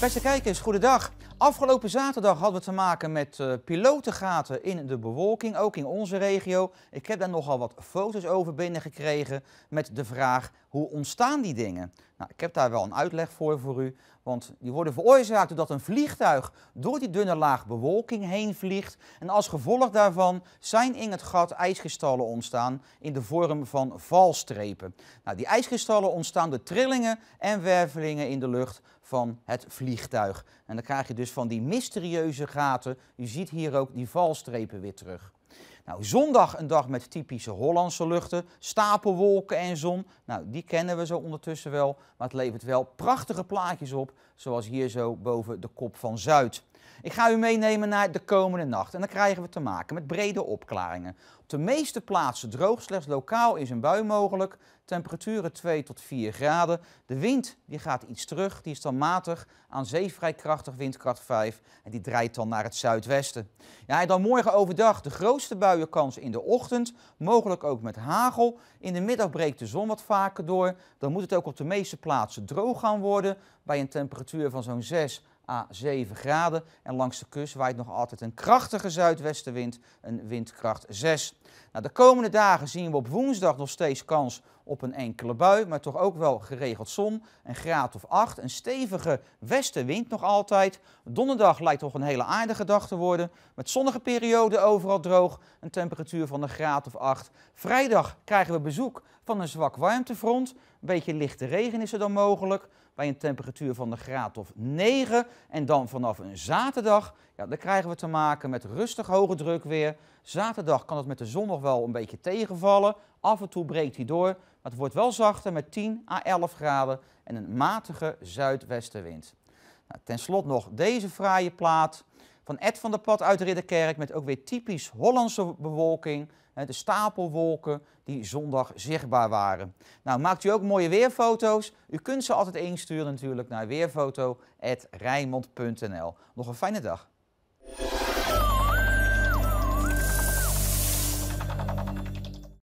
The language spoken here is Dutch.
Beste kijkers, goedendag. Afgelopen zaterdag hadden we te maken met uh, pilotengaten in de bewolking, ook in onze regio. Ik heb daar nogal wat foto's over binnengekregen met de vraag hoe ontstaan die dingen? Nou, ik heb daar wel een uitleg voor voor u, want die worden veroorzaakt doordat een vliegtuig door die dunne laag bewolking heen vliegt en als gevolg daarvan zijn in het gat ijskristallen ontstaan in de vorm van valstrepen. Nou, die ijskristallen ontstaan door trillingen en wervelingen in de lucht van het vliegtuig. En dan krijg je dus van die mysterieuze gaten, u ziet hier ook die valstrepen weer terug. Nou, zondag een dag met typische Hollandse luchten, stapelwolken en zon. Nou, die kennen we zo ondertussen wel, maar het levert wel prachtige plaatjes op, zoals hier zo boven de kop van Zuid. Ik ga u meenemen naar de komende nacht en dan krijgen we te maken met brede opklaringen. Op de meeste plaatsen droog, slechts lokaal is een bui mogelijk. Temperaturen 2 tot 4 graden. De wind die gaat iets terug, die is dan matig aan zee vrij krachtig, windkracht 5. En die draait dan naar het zuidwesten. Ja, dan morgen overdag de grootste buienkans in de ochtend, mogelijk ook met hagel. In de middag breekt de zon wat vaker door. Dan moet het ook op de meeste plaatsen droog gaan worden bij een temperatuur van zo'n 6 à 7 graden. En langs de kust waait nog altijd een krachtige zuidwestenwind, een windkracht 6. Nou, de komende dagen zien we op woensdag nog steeds kans op een enkele bui, maar toch ook wel geregeld zon, een graad of 8. Een stevige westenwind nog altijd. Donderdag lijkt toch een hele aardige dag te worden, met zonnige perioden overal droog, een temperatuur van de graad of 8. Vrijdag krijgen we bezoek van een zwak warmtefront, een beetje lichte regen is er dan mogelijk bij een temperatuur van de graad of 9. En dan vanaf een zaterdag, ja, dan krijgen we te maken met rustig hoge druk weer. Zaterdag kan het met de zon nog wel een beetje tegenvallen. Af en toe breekt hij door, maar het wordt wel zachter met 10 à 11 graden en een matige zuidwestenwind. Nou, Ten slotte nog deze fraaie plaat van Ed van der Pad uit Ridderkerk met ook weer typisch Hollandse bewolking. De stapelwolken die zondag zichtbaar waren. Nou, maakt u ook mooie weerfoto's? U kunt ze altijd insturen natuurlijk naar weerfoto.rijnmond.nl. Nog een fijne dag.